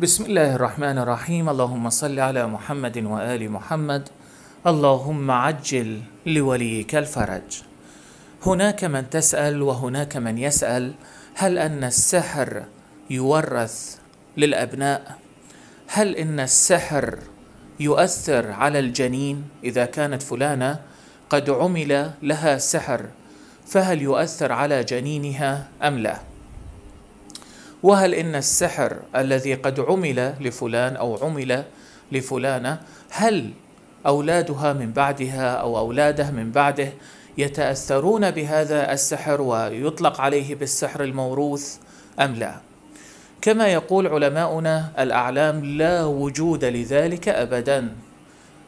بسم الله الرحمن الرحيم اللهم صل على محمد وآل محمد اللهم عجل لوليك الفرج هناك من تسأل وهناك من يسأل هل أن السحر يورث للأبناء؟ هل إن السحر يؤثر على الجنين إذا كانت فلانة قد عمل لها سحر فهل يؤثر على جنينها أم لا؟ وهل إن السحر الذي قد عمل لفلان أو عمل لفلانة هل أولادها من بعدها أو أولاده من بعده يتأثرون بهذا السحر ويطلق عليه بالسحر الموروث أم لا كما يقول علماؤنا الأعلام لا وجود لذلك أبدا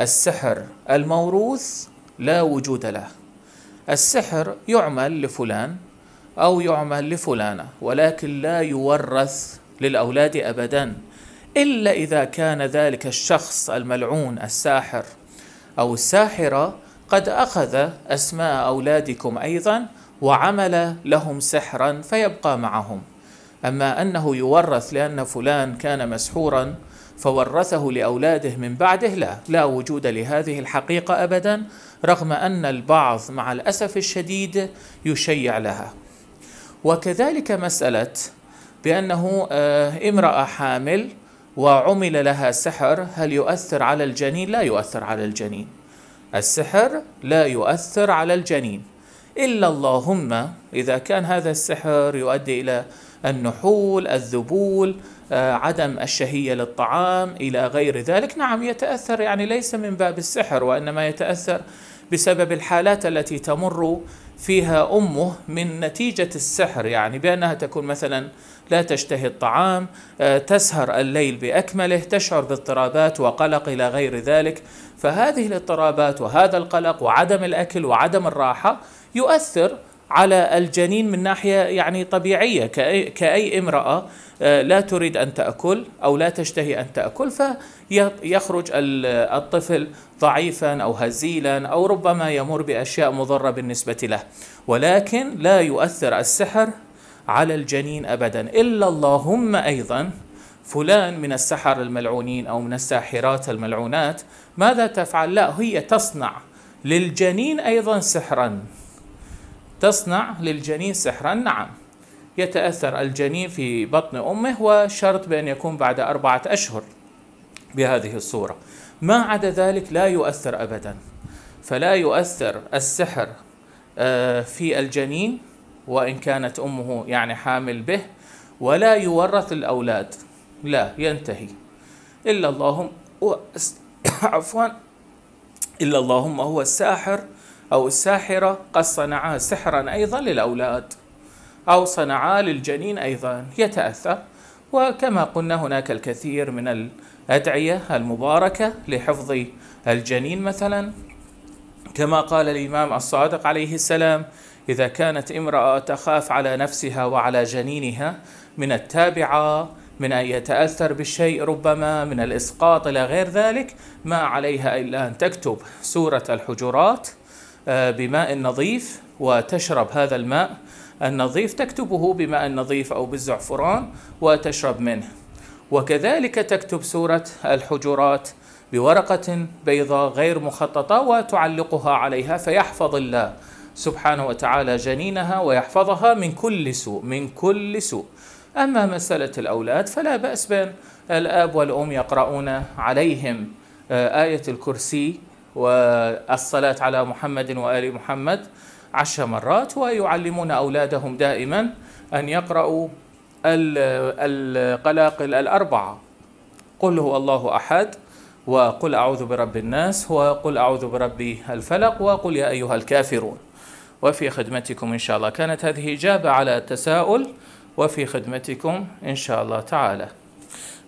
السحر الموروث لا وجود له السحر يعمل لفلان أو يعمل لفلانة ولكن لا يورث للأولاد أبدا إلا إذا كان ذلك الشخص الملعون الساحر أو الساحرة قد أخذ أسماء أولادكم أيضا وعمل لهم سحرا فيبقى معهم أما أنه يورث لأن فلان كان مسحورا فورثه لأولاده من بعده لا لا وجود لهذه الحقيقة أبدا رغم أن البعض مع الأسف الشديد يشيع لها وكذلك مسألة بأنه آه، امرأة حامل وعمل لها سحر هل يؤثر على الجنين؟ لا يؤثر على الجنين السحر لا يؤثر على الجنين إلا اللهم إذا كان هذا السحر يؤدي إلى النحول الذبول آه، عدم الشهية للطعام إلى غير ذلك نعم يتأثر يعني ليس من باب السحر وإنما يتأثر بسبب الحالات التي تمر فيها امه من نتيجه السحر يعني بانها تكون مثلا لا تشتهي الطعام آه، تسهر الليل باكمله تشعر باضطرابات وقلق الى غير ذلك فهذه الاضطرابات وهذا القلق وعدم الاكل وعدم الراحه يؤثر على الجنين من ناحيه يعني طبيعيه كأي, كأي امراه آه، لا تريد ان تاكل او لا تشتهي ان تاكل فيخرج الطفل ضعيفا او هزيلا او ربما يمر باشياء مضره بالنسبه له ولكن لا يؤثر السحر على الجنين ابدا الا اللهم ايضا فلان من السحر الملعونين او من الساحرات الملعونات ماذا تفعل؟ لا هي تصنع للجنين ايضا سحرا تصنع للجنين سحرا نعم يتأثر الجنين في بطن أمه وشرط بأن يكون بعد أربعة أشهر بهذه الصورة ما عدا ذلك لا يؤثر أبدا فلا يؤثر السحر آه، في الجنين وإن كانت أمه يعني حامل به ولا يورث الأولاد لا ينتهي إلا اللهم عفوا إلا اللهم هو الساحر أو الساحرة قد صنعا سحرا أيضا للأولاد أو صنعا للجنين أيضا يتأثر وكما قلنا هناك الكثير من الأدعية المباركة لحفظ الجنين مثلا كما قال الإمام الصادق عليه السلام إذا كانت امرأة تخاف على نفسها وعلى جنينها من التابعة من أن يتأثر بالشيء ربما من الإسقاط إلى غير ذلك ما عليها إلا أن تكتب سورة الحجرات آه، بماء نظيف وتشرب هذا الماء النظيف تكتبه بماء نظيف أو بالزعفران وتشرب منه وكذلك تكتب سورة الحجرات بورقة بيضاء غير مخططة وتعلقها عليها فيحفظ الله سبحانه وتعالى جنينها ويحفظها من كل سوء من كل سوء أما مسألة الأولاد فلا بأس بأن الأب والأم يقرؤون عليهم آه، آية الكرسي والصلاة على محمد وآل محمد عشر مرات ويعلمون أولادهم دائما أن يقرأوا القلاقل الأربعة قل هو الله أحد وقل أعوذ برب الناس وقل أعوذ برب الفلق وقل يا أيها الكافرون وفي خدمتكم إن شاء الله كانت هذه إجابة على التساؤل وفي خدمتكم إن شاء الله تعالى